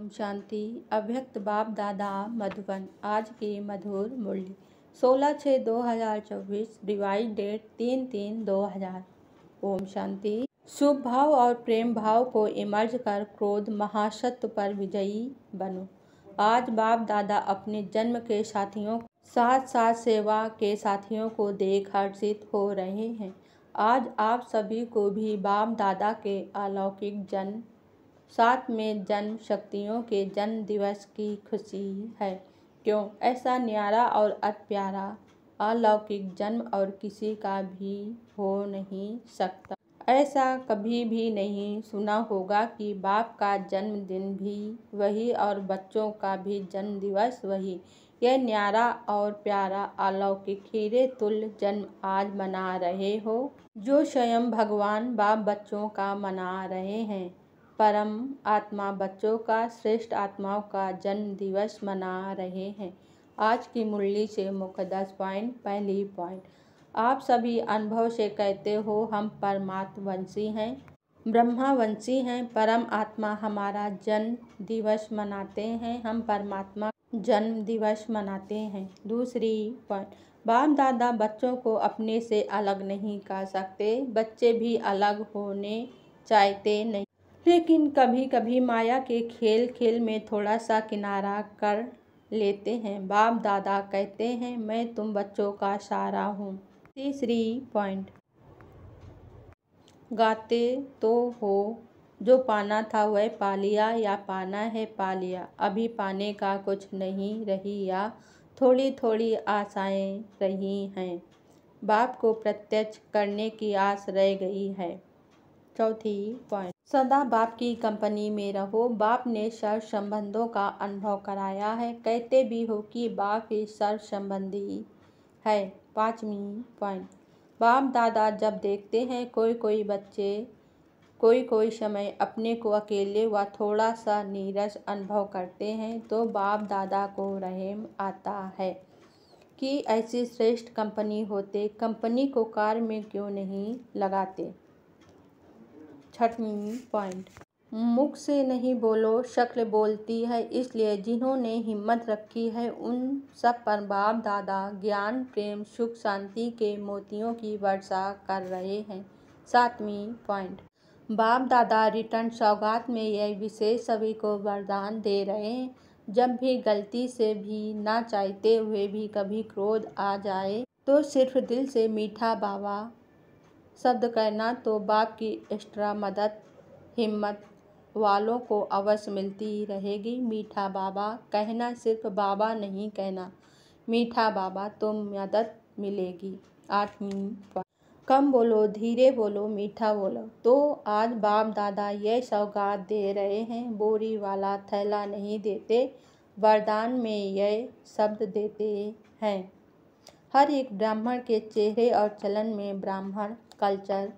ओम शांति अव्यक्त बाप दादा मधुबन आज की मधुर मूल्य सोलह छः दो हज़ार चौबीस डिवाइड डेट तीन तीन दो हज़ार ओम शांति शुभ भाव और प्रेम भाव को इमर्ज कर क्रोध महाशत्व पर विजयी बनो आज बाप दादा अपने जन्म के साथियों साथ साथ सेवा के साथियों को देख हर्षित हो रहे हैं आज आप सभी को भी बाप दादा के अलौकिक जन्म साथ में जन्म शक्तियों के जन्म दिवस की खुशी है क्यों ऐसा न्यारा और अत प्यारा अलौकिक जन्म और किसी का भी हो नहीं सकता ऐसा कभी भी नहीं सुना होगा कि बाप का जन्मदिन भी वही और बच्चों का भी जन्म दिवस वही यह न्यारा और प्यारा अलौकिक हीरे तुल जन्म आज मना रहे हो जो स्वयं भगवान बाप बच्चों का मना रहे हैं परम आत्मा बच्चों का श्रेष्ठ आत्माओं का जन्म दिवस मना रहे हैं आज की मुरली से मुकदस पॉइंट पहली पॉइंट आप सभी अनुभव से कहते हो हम परमात्मवंशी हैं ब्रह्मावंशी हैं परम आत्मा हमारा जन्म दिवस मनाते हैं हम परमात्मा जन्म दिवस मनाते हैं दूसरी पॉइंट बाप दादा बच्चों को अपने से अलग नहीं कर सकते बच्चे भी अलग होने चाहते नहीं लेकिन कभी कभी माया के खेल खेल में थोड़ा सा किनारा कर लेते हैं बाप दादा कहते हैं मैं तुम बच्चों का सारा हूँ तीसरी पॉइंट गाते तो हो जो पाना था वह पा लिया या पाना है पा लिया अभी पाने का कुछ नहीं रही या थोड़ी थोड़ी आशाएं रही हैं बाप को प्रत्यक्ष करने की आस रह गई है चौथी पॉइंट सदा बाप की कंपनी में रहो बाप ने सर्व संबंधों का अनुभव कराया है कहते भी हो कि बाप ही सर्व संबंधी है पाँचवी पॉइंट बाप दादा जब देखते हैं कोई कोई बच्चे कोई कोई समय अपने को अकेले व थोड़ा सा नीरस अनुभव करते हैं तो बाप दादा को रहम आता है कि ऐसी श्रेष्ठ कंपनी होते कंपनी को कार में क्यों नहीं लगाते छठवीं पॉइंट मुख से नहीं बोलो शक्ल बोलती है इसलिए जिन्होंने हिम्मत रखी है उन सब पर बाप दादा ज्ञान प्रेम सुख शांति के मोतियों की वर्षा कर रहे हैं सातवीं पॉइंट बाप दादा रिटर्न सौगात में यह विशेष सभी को वरदान दे रहे हैं जब भी गलती से भी ना चाहते हुए भी कभी क्रोध आ जाए तो सिर्फ दिल से मीठा बाबा शब्द कहना तो बाप की एक्स्ट्रा मदद हिम्मत वालों को अवश्य मिलती रहेगी मीठा बाबा कहना सिर्फ बाबा नहीं कहना मीठा बाबा तुम तो मदद मिलेगी आठवीं कम बोलो धीरे बोलो मीठा बोलो तो आज बाप दादा यह सौगात दे रहे हैं बोरी वाला थैला नहीं देते वरदान में यह शब्द देते हैं हर एक ब्राह्मण के चेहरे और चलन में ब्राह्मण कल्चर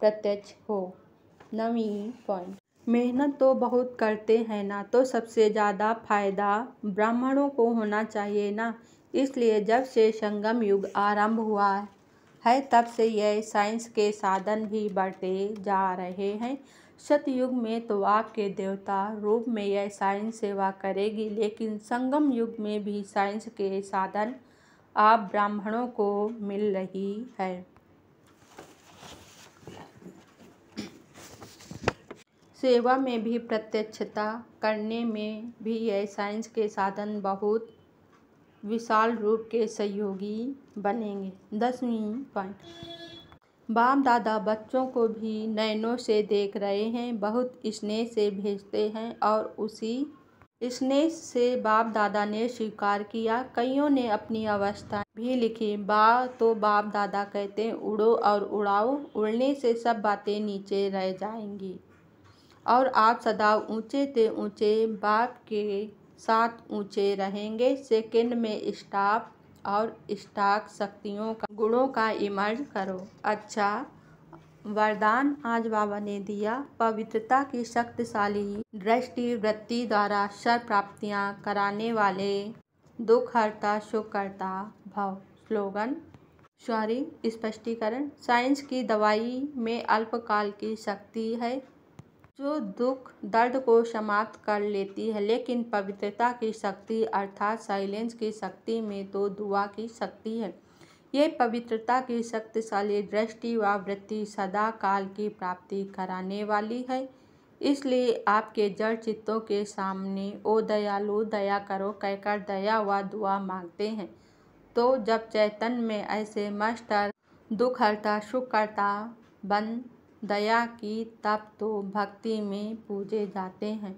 प्रत्यक्ष हो नवी पॉइंट मेहनत तो बहुत करते हैं ना तो सबसे ज़्यादा फायदा ब्राह्मणों को होना चाहिए ना इसलिए जब से संगम युग आरंभ हुआ है तब से यह साइंस के साधन भी बढ़ते जा रहे हैं सतयुग में तो आपके देवता रूप में यह साइंस सेवा करेगी लेकिन संगम युग में भी साइंस के साधन आप ब्राह्मणों को मिल रही है सेवा में भी प्रत्यक्षता करने में भी यह साइंस के साधन बहुत विशाल रूप के सहयोगी बनेंगे दसवीं पॉइंट बाप दादा बच्चों को भी नैनों से देख रहे हैं बहुत स्नेह से भेजते हैं और उसी इसने से बाप दादा ने स्वीकार किया कईयों ने अपनी अवस्था भी लिखी बा तो बाप दादा कहते हैं उड़ो और उड़ाओ उड़ने से सब बातें नीचे रह जाएंगी और आप सदा ऊंचे ते ऊंचे बाप के साथ ऊंचे रहेंगे सेकंड में स्टाफ और स्टाक शक्तियों का गुणों का इमर्ज करो अच्छा वरदान आज बाबा ने दिया पवित्रता की शक्तिशाली दृष्टि वृत्ति द्वारा शर प्राप्तियाँ कराने वाले दुख हरता सुख करता भव स्लोगन सॉरी स्पष्टीकरण साइंस की दवाई में अल्पकाल की शक्ति है जो दुख दर्द को समाप्त कर लेती है लेकिन पवित्रता की शक्ति अर्थात साइलेंस की शक्ति में तो दुआ की शक्ति है ये पवित्रता की शक्तिशाली दृष्टि व वृत्ति सदा काल की प्राप्ति कराने वाली है इसलिए आपके जड़ चित्तों के सामने ओ दयालु दया करो कहकर दया व दुआ मांगते हैं तो जब चैतन्य में ऐसे मस्टर दुखहरता सुखकर्ता बन दया की तप तो भक्ति में पूजे जाते हैं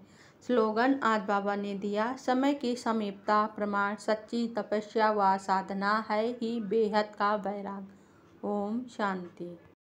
स्लोगन आज बाबा ने दिया समय की समीपता प्रमाण सच्ची तपस्या व साधना है ही बेहद का बैराग ओम शांति